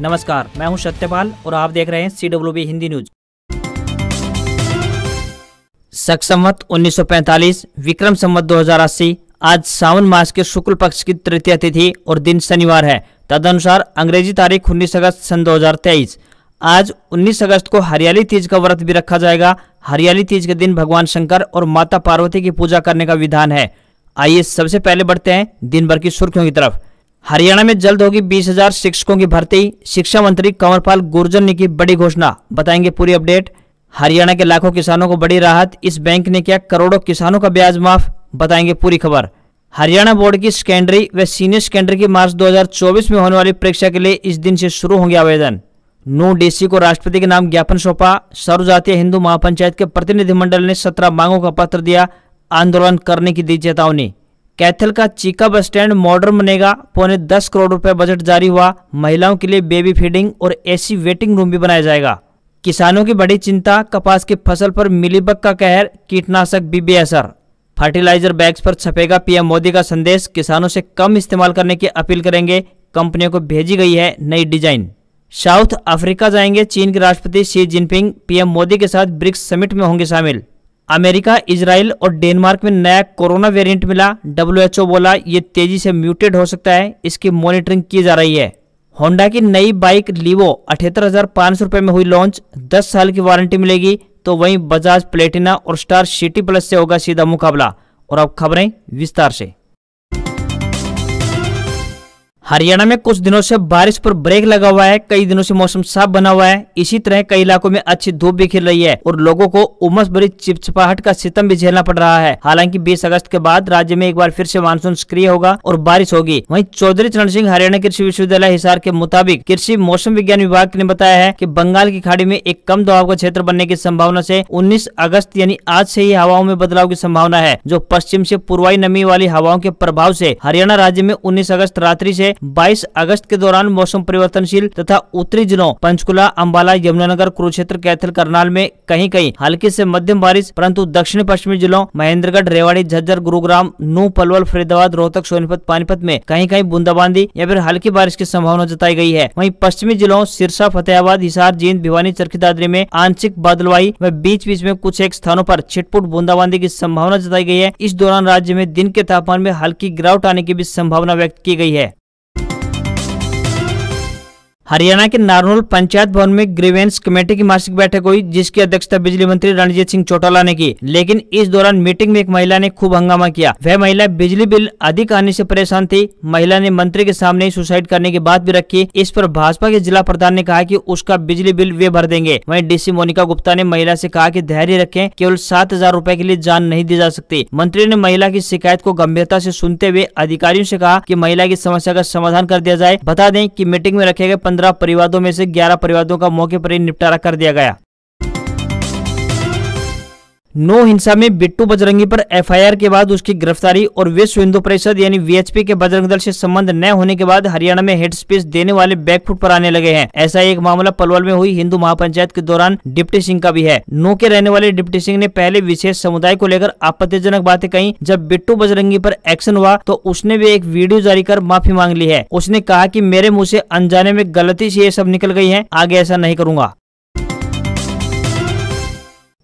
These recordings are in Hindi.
नमस्कार मैं हूं सत्यपाल और आप देख रहे हैं C W B Hindi news सख संवत 1945 विक्रम संवत 2080 आज सावन मास के शुक्ल पक्ष की तृतीय तिथि और दिन शनिवार है तदनुसार अंग्रेजी तारीख 19 अगस्त सन 2023 आज 19 अगस्त को हरियाली तीज का व्रत भी रखा जाएगा हरियाली तीज के दिन भगवान शंकर और माता पार्वती की पूजा करने का विधान है आइए सबसे पहले बढ़ते हैं दिन भर की सुर्खियों की तरफ हरियाणा में जल्द होगी 20,000 शिक्षकों की भर्ती शिक्षा मंत्री कंवरपाल गुर्जर ने की बड़ी घोषणा बताएंगे पूरी अपडेट हरियाणा के लाखों किसानों को बड़ी राहत इस बैंक ने किया करोड़ों किसानों का ब्याज माफ बताएंगे पूरी खबर हरियाणा बोर्ड की सेकेंडरी व सीनियर सेकेंडरी की मार्च 2024 में होने वाली परीक्षा के लिए इस दिन से शुरू होंगे आवेदन नू डीसी को राष्ट्रपति के नाम ज्ञापन सौंपा सर्वजातीय हिंदू महापंचायत के प्रतिनिधिमंडल ने सत्रह मांगों का पत्र दिया आंदोलन करने की दी चेतावनी कैथल का चिकअप स्टैंड मॉडर्न बनेगा पौने दस करोड़ रुपए बजट जारी हुआ महिलाओं के लिए बेबी फीडिंग और एसी वेटिंग रूम भी बनाया जाएगा किसानों की बड़ी चिंता कपास की फसल पर मिलीबग का कहर कीटनाशक बीबी असर फर्टिलाइजर बैग्स पर छपेगा पीएम मोदी का संदेश किसानों से कम इस्तेमाल करने की अपील करेंगे कंपनियों को भेजी गई है नई डिजाइन साउथ अफ्रीका जाएंगे चीन के राष्ट्रपति शी जिनपिंग पीएम मोदी के साथ ब्रिक्स समिट में होंगे शामिल अमेरिका इसराइल और डेनमार्क में नया कोरोना वेरिएंट मिला डब्ल्यूएचओ बोला ये तेजी से म्यूटेड हो सकता है इसकी मॉनिटरिंग की जा रही है होंडा की नई बाइक लीवो अठहत्तर हजार पांच सौ रुपये में हुई लॉन्च दस साल की वारंटी मिलेगी तो वहीं बजाज प्लेटिना और स्टार सिटी प्लस से होगा सीधा मुकाबला और अब खबरें विस्तार से हरियाणा में कुछ दिनों से बारिश पर ब्रेक लगा हुआ है कई दिनों से मौसम साफ बना हुआ है इसी तरह कई इलाकों में अच्छी धूप भी खिल रही है और लोगों को उमस भरी चिपचिपाहट का सितम भी झेलना पड़ रहा है हालांकि 20 अगस्त के बाद राज्य में एक बार फिर से मानसून सक्रिय होगा और बारिश होगी वहीं चौधरी चरण सिंह हरियाणा कृषि विश्वविद्यालय हिसार के मुताबिक कृषि मौसम विज्ञान विभाग ने बताया है की बंगाल की खाड़ी में एक कम दबाव का क्षेत्र बनने की संभावना ऐसी उन्नीस अगस्त यानी आज ऐसी ही हवाओं में बदलाव की संभावना है जो पश्चिम ऐसी पूर्वाई नमी वाली हवाओं के प्रभाव ऐसी हरियाणा राज्य में उन्नीस अगस्त रात्रि ऐसी बाईस अगस्त के दौरान मौसम परिवर्तनशील तथा उत्तरी जिलों पंचकुला अम्बाला यमुनानगर कुरुक्षेत्र कैथल करनाल में कहीं कहीं हल्की से मध्यम बारिश परंतु दक्षिण पश्चिमी जिलों महेंद्रगढ़ रेवाड़ी झज्जर गुरुग्राम नू पलवल फरीदाबाद रोहतक सोनीपत पानीपत में कहीं कहीं बूंदाबांदी या फिर हल्की बारिश की संभावना जताई गई है वहीं पश्चिमी जिलों सिरसा फतेहाबाद हिसार जींद भिवानी चरखी दादरी में आंशिक बादलवाई व बीच बीच में कुछ एक स्थानों पर छिटपुट बूंदाबांदी की संभावना जताई गई है इस दौरान राज्य में दिन के तापमान में हल्की गिरावट आने की भी संभावना व्यक्त की गई है हरियाणा के नारनौल पंचायत भवन में ग्रीवेंस कमेटी की मासिक बैठक हुई जिसकी अध्यक्षता बिजली मंत्री रणजीत सिंह चौटाला ने की लेकिन इस दौरान मीटिंग में एक महिला ने खूब हंगामा किया वह महिला बिजली बिल अधिक आने से परेशान थी महिला ने मंत्री के सामने ही सुसाइड करने की बात भी रखी इस पर भाजपा के जिला प्रधान ने कहा की उसका बिजली बिल वे भर देंगे वही डीसी मोनिका गुप्ता ने महिला ऐसी कहा की धैर्य रखे केवल सात हजार के लिए जान नहीं दी जा सकती मंत्री ने महिला की शिकायत को गंभीरता ऐसी सुनते हुए अधिकारियों ऐसी कहा की महिला की समस्या का समाधान कर दिया जाए बता दें की मीटिंग में रखे गए पंद्रह परिवादों में से ग्यारह परिवादों का मौके पर ही निपटारा कर दिया गया नो हिंसा में बिट्टू बजरंगी पर एफआईआर के बाद उसकी गिरफ्तारी और विश्व हिंदू परिषद यानी वीएचपी के बजरंग दल से संबंध न होने के बाद हरियाणा में हेड स्पेस देने वाले बैकफुट पर आने लगे हैं ऐसा एक मामला पलवल में हुई हिंदू महापंचायत के दौरान डिप्टी सिंह का भी है नो के रहने वाले डिप्टी सिंह ने पहले विशेष समुदाय को लेकर आपत्तिजनक बातें कही जब बिट्टू बजरंगी पर एक्शन हुआ तो उसने भी एक वीडियो जारी कर माफी मांग ली है उसने कहा की मेरे मुँह ऐसी अनजाने में गलती ऐसी ये सब निकल गयी है आगे ऐसा नहीं करूंगा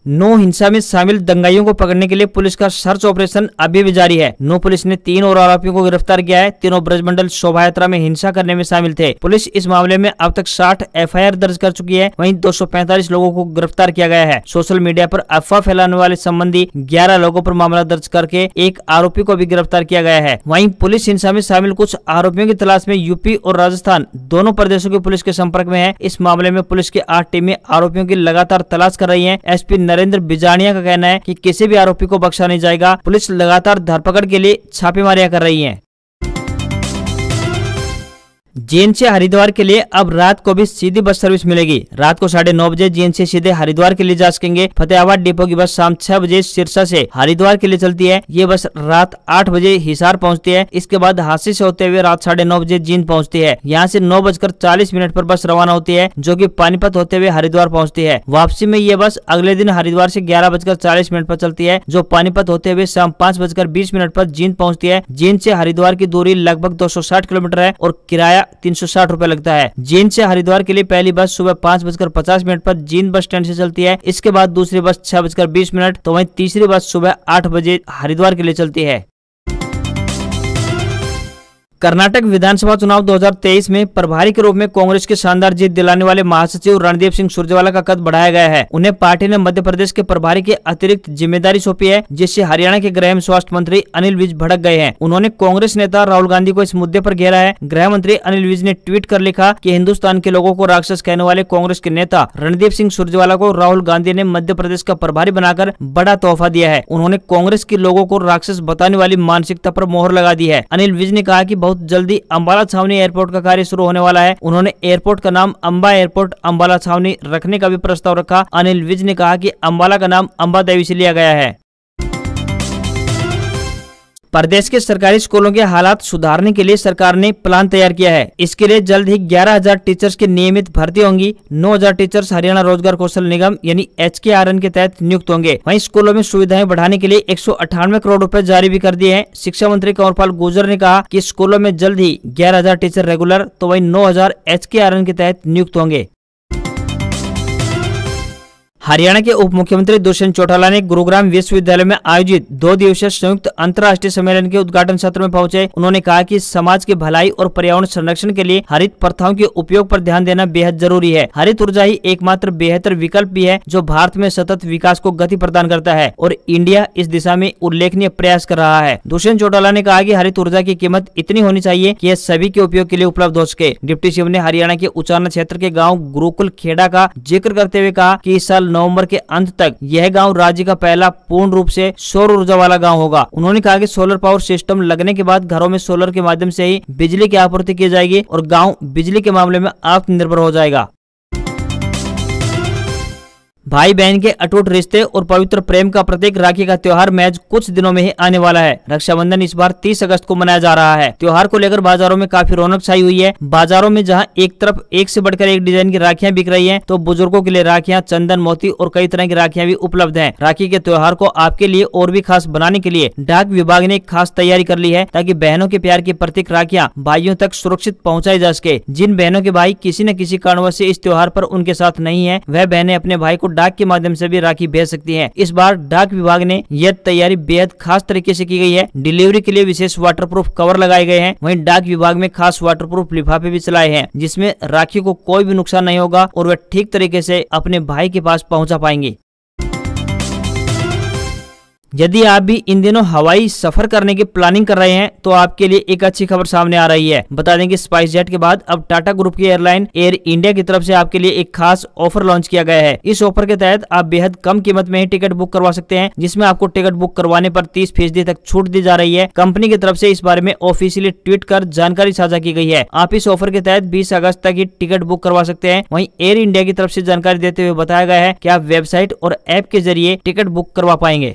नो हिंसा में शामिल दंगाइयों को पकड़ने के लिए पुलिस का सर्च ऑपरेशन अभी भी जारी है नो पुलिस ने तीन और आरोपियों को गिरफ्तार किया है तीनों ब्रजमंडल शोभा यात्रा में हिंसा करने में शामिल थे पुलिस इस मामले में अब तक साठ एफ दर्ज कर चुकी है वहीं 245 लोगों को गिरफ्तार किया गया है सोशल मीडिया आरोप अफवाह फैलाने वाले संबंधी ग्यारह लोगों आरोप मामला दर्ज करके एक आरोपी को भी गिरफ्तार किया गया है वही पुलिस हिंसा में शामिल कुछ आरोपियों की तलाश में यूपी और राजस्थान दोनों प्रदेशों की पुलिस के संपर्क में है इस मामले में पुलिस की आठ टीमें आरोपियों की लगातार तलाश कर रही है पी नरेंद्र बिजानिया का कहना है कि किसी भी आरोपी को बख्शा नहीं जाएगा पुलिस लगातार धरपकड़ के लिए छापेमारियां कर रही है जीएन से हरिद्वार के लिए अब रात को भी सीधी बस सर्विस मिलेगी रात को साढ़े नौ बजे जीएन से सीधे हरिद्वार के लिए जा सकेंगे फतेहाबाद डिपो की बस शाम छह बजे सिरसा से हरिद्वार के लिए चलती है ये बस रात आठ बजे हिसार पहुंचती है इसके बाद हाथी से होते हुए रात साढ़े नौ बजे जींद पहुंचती है यहाँ से नौ बजकर चालीस मिनट पर बस रवाना होती है जो की पानीपत होते हुए हरिद्वार पहुँचती है वापसी में ये बस अगले दिन हरिद्वार से ग्यारह बजकर चालीस मिनट पर चलती है जो पानीपत होते हुए शाम पाँच बजकर बीस मिनट पर जींद पहुँचती है जींद से हरिद्वार की दूरी लगभग दो किलोमीटर है और किराया तीन सौ लगता है जींद से हरिद्वार के लिए पहली बस सुबह पाँच बजकर पचास मिनट पर जींद बस स्टैंड से चलती है इसके बाद दूसरी बस छह बजकर बीस मिनट तो वही तीसरी बस सुबह आठ बजे हरिद्वार के लिए चलती है कर्नाटक विधानसभा चुनाव 2023 में प्रभारी के रूप में कांग्रेस के शानदार जीत दिलाने वाले महासचिव रणदीप सिंह सुरजेवाला का कद बढ़ाया गया है उन्हें पार्टी ने मध्य प्रदेश के प्रभारी के अतिरिक्त जिम्मेदारी सौंपी है जिससे हरियाणा के गृह स्वास्थ्य मंत्री अनिल विज भड़क गए हैं उन्होंने कांग्रेस नेता राहुल गांधी को इस मुद्दे आरोप घेरा है गृह मंत्री अनिल विज ने ट्वीट कर लिखा की हिंदुस्तान के लोगों को राक्षस कहने वाले कांग्रेस के नेता रणदीप सिंह सुरजेवाला को राहुल गांधी ने मध्य प्रदेश का प्रभारी बनाकर बड़ा तोहफा दिया है उन्होंने कांग्रेस के लोगों को राक्षस बताने वाली मानसिकता आरोप मोहर लगा दी है अनिल विज ने कहा की बहुत जल्दी अम्बाला छावनी एयरपोर्ट का कार्य शुरू होने वाला है उन्होंने एयरपोर्ट का नाम अम्बा एयरपोर्ट अम्बाला छावनी रखने का भी प्रस्ताव रखा अनिल विज ने कहा की अम्बाला का नाम अम्बा देवी से लिया गया है प्रदेश के सरकारी स्कूलों के हालात सुधारने के लिए सरकार ने प्लान तैयार किया है इसके लिए जल्द ही 11000 टीचर्स की नियमित भर्ती होंगी 9000 टीचर्स हरियाणा रोजगार कौशल निगम यानी एच के आर एन के तहत नियुक्त होंगे वहीं स्कूलों में सुविधाएं बढ़ाने के लिए एक करोड़ रूपए जारी भी कर दिए हैं शिक्षा मंत्री कंवरपाल गुर्जर ने कहा की स्कूलों में जल्द ही ग्यारह टीचर रेगुलर तो वही नौ हजार के तहत नियुक्त होंगे हरियाणा के उप मुख्यमंत्री दुष्यंत चौटाला ने गुरुग्राम विश्वविद्यालय में आयोजित दो दिवसीय संयुक्त अंतर्राष्ट्रीय सम्मेलन के उद्घाटन सत्र में पहुंचे उन्होंने कहा कि समाज के भलाई और पर्यावरण संरक्षण के लिए हरित प्रथाओं के उपयोग पर ध्यान देना बेहद जरूरी है हरित ऊर्जा ही एकमात्र बेहतर विकल्प भी है जो भारत में सतत विकास को गति प्रदान करता है और इंडिया इस दिशा में उल्लेखनीय प्रयास कर रहा है दुष्यंत चौटाला ने कहा की हरित ऊर्जा की कीमत इतनी होनी चाहिए की यह सभी के उपयोग के लिए उपलब्ध हो सके डिप्टी सीएम ने हरियाणा के उचाना क्षेत्र के गाँव गुरुकुल खेड़ा का जिक्र करते हुए कहा की इस साल नवंबर के अंत तक यह गांव राज्य का पहला पूर्ण रूप से सौर ऊर्जा वाला गांव होगा उन्होंने कहा कि सोलर पावर सिस्टम लगने के बाद घरों में सोलर के माध्यम से ही बिजली की आपूर्ति की जाएगी और गाँव बिजली के मामले में आत्मनिर्भर हो जाएगा भाई बहन के अटूट रिश्ते और पवित्र प्रेम का प्रतीक राखी का त्योहार मैच कुछ दिनों में ही आने वाला है रक्षाबंधन इस बार 30 अगस्त को मनाया जा रहा है त्योहार को लेकर बाजारों में काफी रौनक छाई हुई है बाजारों में जहां एक तरफ एक से बढ़कर एक डिजाइन की राखियां बिक रही हैं, तो बुजुर्गों के लिए राखियाँ चंदन मोती और कई तरह की राखियाँ भी उपलब्ध है राखी के त्योहार को आपके लिए और भी खास बनाने के लिए डाक विभाग ने खास तैयारी कर ली है ताकि बहनों के प्यार की प्रतीक राखियाँ भाइयों तक सुरक्षित पहुँचाई जा सके जिन बहनों के भाई किसी न किसी कारणवश इस त्योहार आरोप उनके साथ नहीं है वह बहने अपने भाई को डाक के माध्यम से भी राखी भेज सकती है इस बार डाक विभाग ने यह तैयारी बेहद खास तरीके से की गई है डिलीवरी के लिए विशेष वाटरप्रूफ कवर लगाए गए हैं वहीं डाक विभाग में खास वाटरप्रूफ लिफाफे भी चलाए हैं जिसमें राखी को कोई भी नुकसान नहीं होगा और वह ठीक तरीके से अपने भाई के पास पहुंचा पाएंगे यदि आप भी इन दिनों हवाई सफर करने की प्लानिंग कर रहे हैं तो आपके लिए एक अच्छी खबर सामने आ रही है बता दें कि स्पाइस जेट के बाद अब टाटा ग्रुप की एयरलाइन एयर इंडिया की तरफ से आपके लिए एक खास ऑफर लॉन्च किया गया है इस ऑफर के तहत आप बेहद कम कीमत में ही टिकट बुक करवा सकते हैं जिसमें आपको टिकट बुक करवाने पर तीस फीसदी तक छूट दी जा रही है कंपनी की तरफ से इस बारे में ऑफिशियली ट्वीट कर जानकारी साझा की गई है आप इस ऑफर के तहत बीस अगस्त तक ही टिकट बुक करवा सकते हैं वही एयर इंडिया की तरफ से जानकारी देते हुए बताया गया है की आप वेबसाइट और ऐप के जरिए टिकट बुक करवा पाएंगे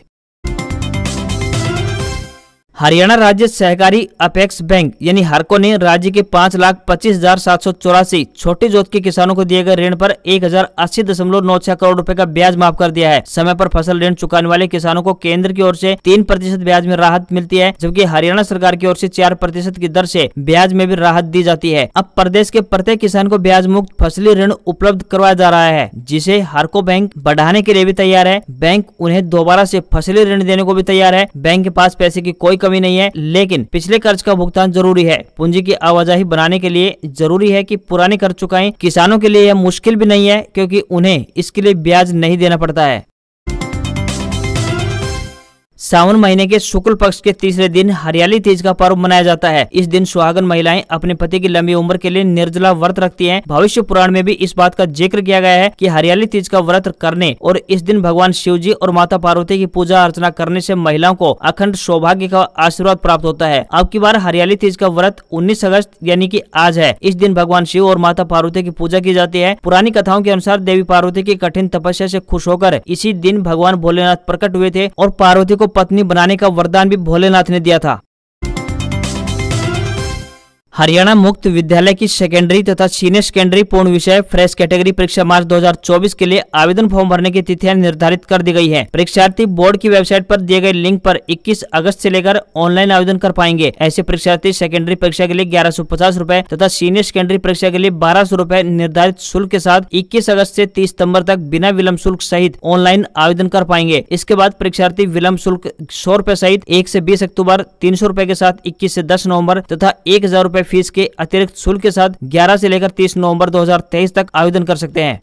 हरियाणा राज्य सहकारी अपेक्स बैंक यानी हरको ने राज्य के पाँच लाख पच्चीस हजार सात सौ चौरासी छोटे जोत के किसानों को दिए गए ऋण पर एक हजार अस्सी दशमलव नौ छह करोड़ रुपए का ब्याज माफ कर दिया है समय पर फसल ऋण चुकाने वाले किसानों को केंद्र की ओर से तीन प्रतिशत ब्याज में राहत मिलती है जबकि हरियाणा सरकार की ओर से चार प्रतिशत की दर से ब्याज में भी राहत दी जाती है अब प्रदेश के प्रत्येक किसान को ब्याज मुक्त फसली ऋण उपलब्ध करवाया जा रहा है जिसे हरको बैंक बढ़ाने के लिए भी तैयार है बैंक उन्हें दोबारा ऐसी फसली ऋण देने को भी तैयार है बैंक के पास पैसे की कोई कमी नहीं है लेकिन पिछले कर्ज का भुगतान जरूरी है पूंजी की आवाजाही बनाने के लिए जरूरी है की पुराने कर्ज चुकाए किसानों के लिए यह मुश्किल भी नहीं है क्योंकि उन्हें इसके लिए ब्याज नहीं देना पड़ता है सावन महीने के शुक्ल पक्ष के तीसरे दिन हरियाली तीज का पर्व मनाया जाता है इस दिन सुहागन महिलाएं अपने पति की लंबी उम्र के लिए निर्जला व्रत रखती हैं। भविष्य पुराण में भी इस बात का जिक्र किया गया है कि हरियाली तीज का व्रत करने और इस दिन भगवान शिव जी और माता पार्वती की पूजा अर्चना करने ऐसी महिलाओं को अखंड सौभाग्य का आशीर्वाद प्राप्त होता है अब की बार हरियाली तीज का व्रत उन्नीस अगस्त यानी की आज है इस दिन भगवान शिव और माता पार्वती की पूजा की जाती है पुरानी कथाओं के अनुसार देवी पार्वती की कठिन तपस्या ऐसी खुश होकर इसी दिन भगवान भोलेनाथ प्रकट हुए थे और पार्वती को पत्नी बनाने का वरदान भी भोलेनाथ ने दिया था हरियाणा मुक्त विद्यालय की सेकेंडरी तथा सीनियर सेकेंडरी पूर्ण विषय फ्रेश कैटेगरी परीक्षा मार्च 2024 के लिए आवेदन फॉर्म भरने की तिथियां निर्धारित कर दी गई है परीक्षार्थी बोर्ड की वेबसाइट पर दिए गए लिंक पर 21 अगस्त से लेकर ऑनलाइन आवेदन कर पाएंगे ऐसे परीक्षार्थी सेकेंडरी परीक्षा के लिए ग्यारह सौ तथा सीनियर सेकेंडरी परीक्षा के लिए बारह सौ निर्धारित शुल्क के साथ इक्कीस अगस्त ऐसी तीस सितम्बर तक बिना विलम्ब शुल्क सहित ऑनलाइन आवेदन कर पाएंगे इसके बाद परीक्षार्थी विलम्ब शुल्क सौ सहित एक ऐसी बीस अक्टूबर तीन सौ के साथ इक्कीस ऐसी दस नवम्बर तथा एक हजार फीस के अतिरिक्त शुल्क के साथ ग्यारह ऐसी लेकर तीस नवम्बर दो तक आवेदन कर सकते हैं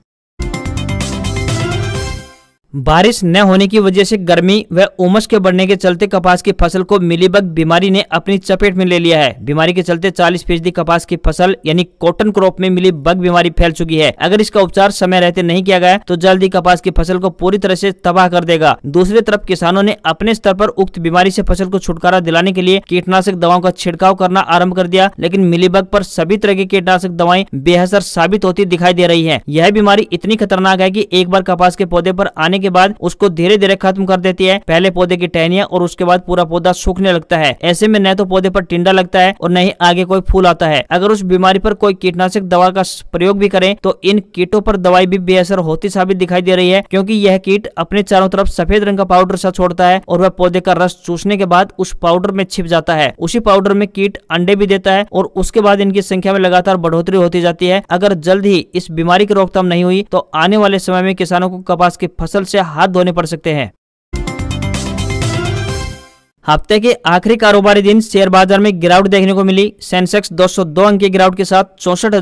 बारिश न होने की वजह से गर्मी व उमस के बढ़ने के चलते कपास की फसल को मिलीबग बीमारी ने अपनी चपेट में ले लिया है बीमारी के चलते 40 फीसदी कपास की फसल यानी कॉटन क्रॉप में मिली बग बीमारी फैल चुकी है अगर इसका उपचार समय रहते नहीं किया गया तो जल्द ही कपास की फसल को पूरी तरह से तबाह कर देगा दूसरी तरफ किसानों ने अपने स्तर पर उक्त बीमारी से फसल को छुटकारा दिलाने के लिए कीटनाशक दवाओं का छिड़काव करना आरम्भ कर दिया लेकिन मिलीबग आरोप सभी तरह की कीटनाशक दवाएं बेहसर साबित होती दिखाई दे रही है यह बीमारी इतनी खतरनाक है की एक बार कपास के पौधे आरोप आने के बाद उसको धीरे धीरे खत्म कर देती है पहले पौधे की टहनिया और उसके बाद पूरा पौधा सूखने लगता है ऐसे में न तो पौधे पर टिंडा लगता है और न ही आगे कोई फूल आता है अगर उस बीमारी पर कोई कीटनाशक दवा का प्रयोग भी करें तो इन कीटों पर दवाई भी बेअसर होती साबित दिखाई दे रही है क्योंकि यह कीट अपने चारों तरफ सफेद रंग का पाउडर सा छोड़ता है और वह पौधे का रस चूसने के बाद उस पाउडर में छिप जाता है उसी पाउडर में कीट अंडे भी देता है और उसके बाद इनकी संख्या में लगातार बढ़ोतरी होती जाती है अगर जल्द ही इस बीमारी की रोकथाम नहीं हुई तो आने वाले समय में किसानों को कपास की फसल से से हाथ धोने पड़ सकते हैं हफ्ते के आखिरी कारोबारी दिन शेयर बाजार में गिरावट देखने को मिली सेंसेक्स 202 अंक की गिरावट के साथ चौसठ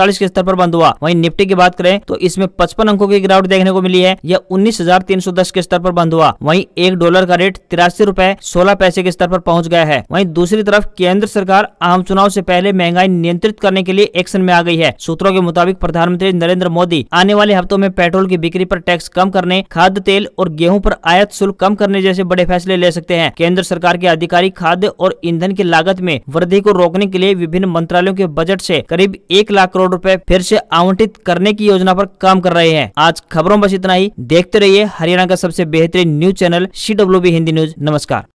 के स्तर पर बंद हुआ वहीं निफ्टी की बात करें तो इसमें 55 अंकों की गिरावट देखने को मिली है यह 19,310 के स्तर पर बंद हुआ वहीं एक डॉलर का रेट तिरासी रूपए सोलह पैसे के स्तर आरोप पहुँच गया है वही दूसरी तरफ केंद्र सरकार आम चुनाव ऐसी पहले महंगाई नियंत्रित करने के लिए एक्शन में आ गई है सूत्रों के मुताबिक प्रधानमंत्री नरेंद्र मोदी आने वाले हफ्तों में पेट्रोल की बिक्री आरोप टैक्स कम करने खाद्य तेल और गेहूँ आरोप आयात शुल्क कम करने जैसे बड़े फैसले ले सकते हैं केंद्र सरकार के अधिकारी खाद्य और ईंधन की लागत में वृद्धि को रोकने के लिए विभिन्न मंत्रालयों के बजट से करीब एक लाख करोड़ रुपए फिर से आवंटित करने की योजना पर काम कर रहे हैं आज खबरों बस इतना ही देखते रहिए हरियाणा का सबसे बेहतरीन news channel C Hindi news नमस्कार